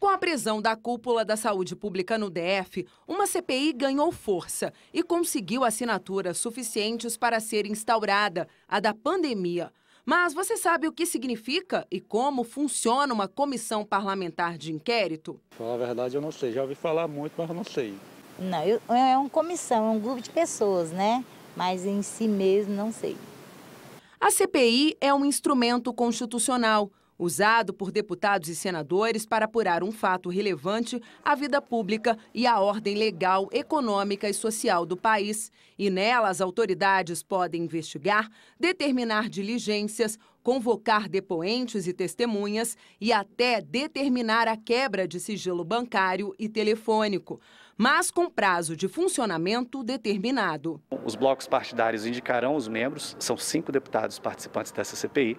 Com a prisão da cúpula da saúde pública no DF, uma CPI ganhou força e conseguiu assinaturas suficientes para ser instaurada, a da pandemia. Mas você sabe o que significa e como funciona uma comissão parlamentar de inquérito? Falar a verdade, eu não sei. Já ouvi falar muito, mas não sei. Não, eu, é, é uma comissão, é um grupo de pessoas, né? Mas em si mesmo, não sei. A CPI é um instrumento constitucional usado por deputados e senadores para apurar um fato relevante à vida pública e à ordem legal, econômica e social do país. E nela, as autoridades podem investigar, determinar diligências convocar depoentes e testemunhas e até determinar a quebra de sigilo bancário e telefônico, mas com prazo de funcionamento determinado. Os blocos partidários indicarão os membros, são cinco deputados participantes dessa CPI.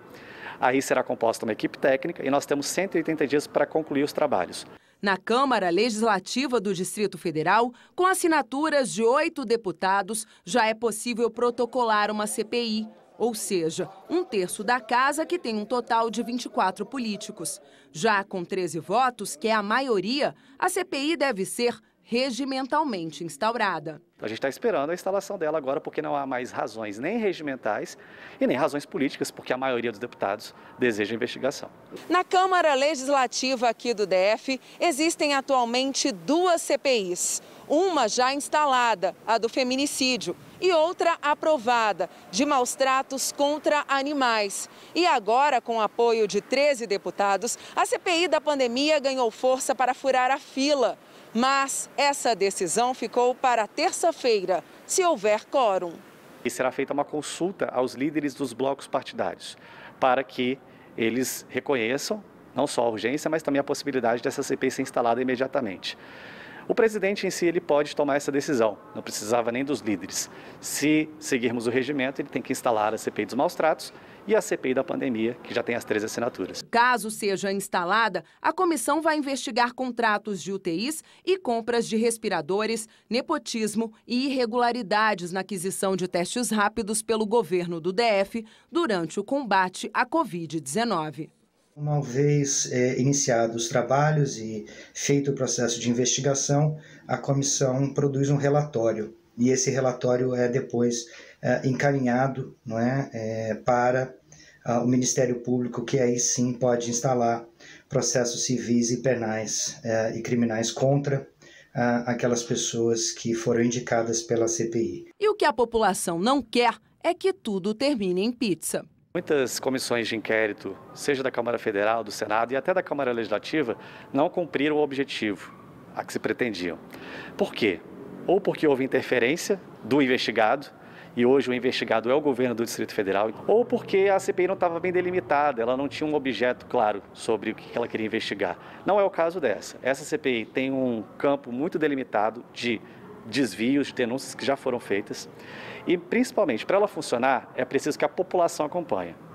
Aí será composta uma equipe técnica e nós temos 180 dias para concluir os trabalhos na Câmara Legislativa do Distrito Federal, com assinaturas de oito deputados, já é possível protocolar uma CPI ou seja, um terço da casa que tem um total de 24 políticos. Já com 13 votos, que é a maioria, a CPI deve ser regimentalmente instaurada. A gente está esperando a instalação dela agora, porque não há mais razões nem regimentais e nem razões políticas, porque a maioria dos deputados deseja investigação. Na Câmara Legislativa aqui do DF, existem atualmente duas CPIs. Uma já instalada, a do feminicídio e outra aprovada, de maus tratos contra animais. E agora, com o apoio de 13 deputados, a CPI da pandemia ganhou força para furar a fila. Mas essa decisão ficou para terça-feira, se houver quórum. E será feita uma consulta aos líderes dos blocos partidários, para que eles reconheçam não só a urgência, mas também a possibilidade dessa CPI ser instalada imediatamente. O presidente em si ele pode tomar essa decisão, não precisava nem dos líderes. Se seguirmos o regimento, ele tem que instalar a CPI dos maus tratos e a CPI da pandemia, que já tem as três assinaturas. Caso seja instalada, a comissão vai investigar contratos de UTIs e compras de respiradores, nepotismo e irregularidades na aquisição de testes rápidos pelo governo do DF durante o combate à Covid-19. Uma vez é, iniciados os trabalhos e feito o processo de investigação, a comissão produz um relatório e esse relatório é depois é, encaminhado não é, é para ah, o Ministério Público, que aí sim pode instalar processos civis e penais é, e criminais contra ah, aquelas pessoas que foram indicadas pela CPI. E o que a população não quer é que tudo termine em pizza. Muitas comissões de inquérito, seja da Câmara Federal, do Senado e até da Câmara Legislativa, não cumpriram o objetivo a que se pretendiam. Por quê? Ou porque houve interferência do investigado, e hoje o investigado é o governo do Distrito Federal, ou porque a CPI não estava bem delimitada, ela não tinha um objeto claro sobre o que ela queria investigar. Não é o caso dessa. Essa CPI tem um campo muito delimitado de desvios de denúncias que já foram feitas. E, principalmente, para ela funcionar, é preciso que a população acompanhe.